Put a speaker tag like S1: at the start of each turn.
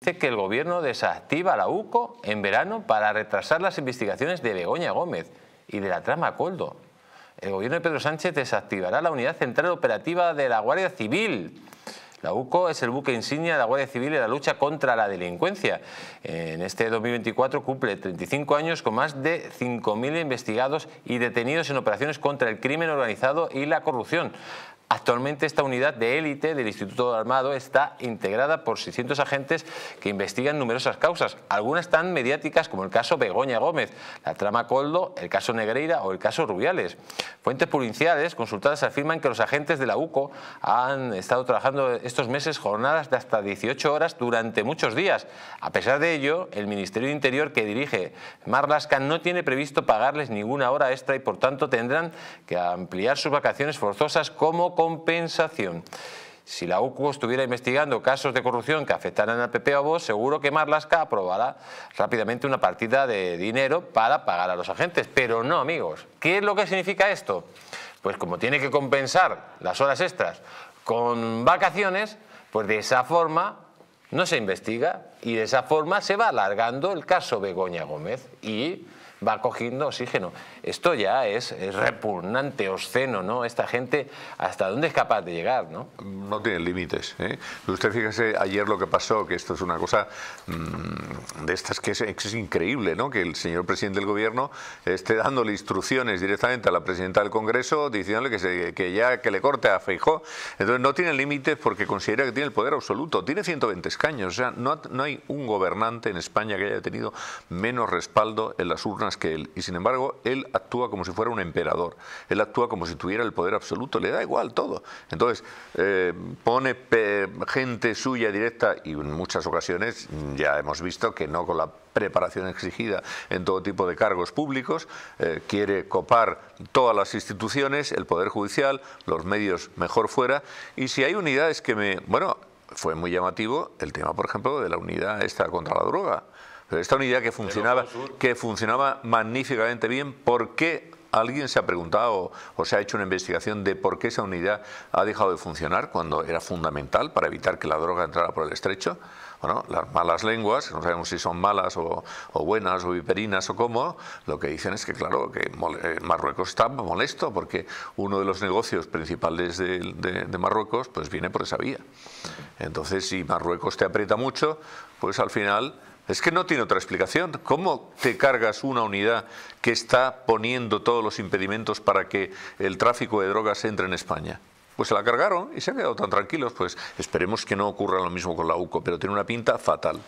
S1: Dice que el gobierno desactiva la UCO en verano para retrasar las investigaciones de Begoña Gómez y de la trama Coldo. El gobierno de Pedro Sánchez desactivará la unidad central operativa de la Guardia Civil. La UCO es el buque insignia de la Guardia Civil en la lucha contra la delincuencia. En este 2024 cumple 35 años con más de 5.000 investigados y detenidos en operaciones contra el crimen organizado y la corrupción. Actualmente esta unidad de élite del Instituto Armado está integrada por 600 agentes que investigan numerosas causas, algunas tan mediáticas como el caso Begoña Gómez, la trama Coldo, el caso Negreira o el caso Rubiales. Fuentes policiales consultadas afirman que los agentes de la UCO han estado trabajando estos meses jornadas de hasta 18 horas durante muchos días. A pesar de ello, el Ministerio de Interior que dirige Marlaska no tiene previsto pagarles ninguna hora extra y por tanto tendrán que ampliar sus vacaciones forzosas como compensación. Si la UCO estuviera investigando casos de corrupción que afectaran al PP a seguro que Marlaska aprobará rápidamente una partida de dinero para pagar a los agentes. Pero no, amigos. ¿Qué es lo que significa esto? Pues como tiene que compensar las horas extras con vacaciones, pues de esa forma no se investiga y de esa forma se va alargando el caso Begoña Gómez y va cogiendo oxígeno. Esto ya es, repugnante, obsceno, ¿no? Esta gente, ¿hasta dónde es capaz de llegar, no?
S2: No tiene límites. ¿eh? Usted fíjese ayer lo que pasó, que esto es una cosa mm, de estas que es, increíble, ¿no? Que el señor presidente del gobierno esté dándole instrucciones directamente a la presidenta del Congreso diciéndole que, ya que le corte a Feijó. Entonces no tiene límites porque considera que tiene el poder absoluto. Tiene 120 escaños. O sea, no, no hay un gobernante en España que haya tenido menos respaldo en las urnas que él, y sin embargo él actúa como si fuera un emperador, él actúa como si tuviera el poder absoluto, le da igual todo. Entonces, eh, pone gente suya directa y en muchas ocasiones ya hemos visto que no con la preparación exigida en todo tipo de cargos públicos, eh, quiere copar todas las instituciones, el Poder Judicial, los medios mejor fuera, y si hay unidades que me... Bueno, fue muy llamativo el tema, por ejemplo, de la unidad esta contra la droga esta unidad que funcionaba, que funcionaba magníficamente bien, ¿por qué alguien se ha preguntado o se ha hecho una investigación de por qué esa unidad ha dejado de funcionar cuando era fundamental para evitar que la droga entrara por el estrecho? Bueno, las malas lenguas, no sabemos si son malas o, buenas o viperinas o cómo, lo que dicen es que, claro, que eh, Marruecos está molesto porque uno de los negocios principales de, de Marruecos pues viene por esa vía. Entonces, si Marruecos te aprieta mucho, pues al final es que no tiene otra explicación. ¿Cómo te cargas una unidad que está poniendo todos los impedimentos para que el tráfico de drogas entre en España? Pues se la cargaron y se han quedado tan tranquilos. Pues esperemos que no ocurra lo mismo con la UCO, pero tiene una pinta fatal.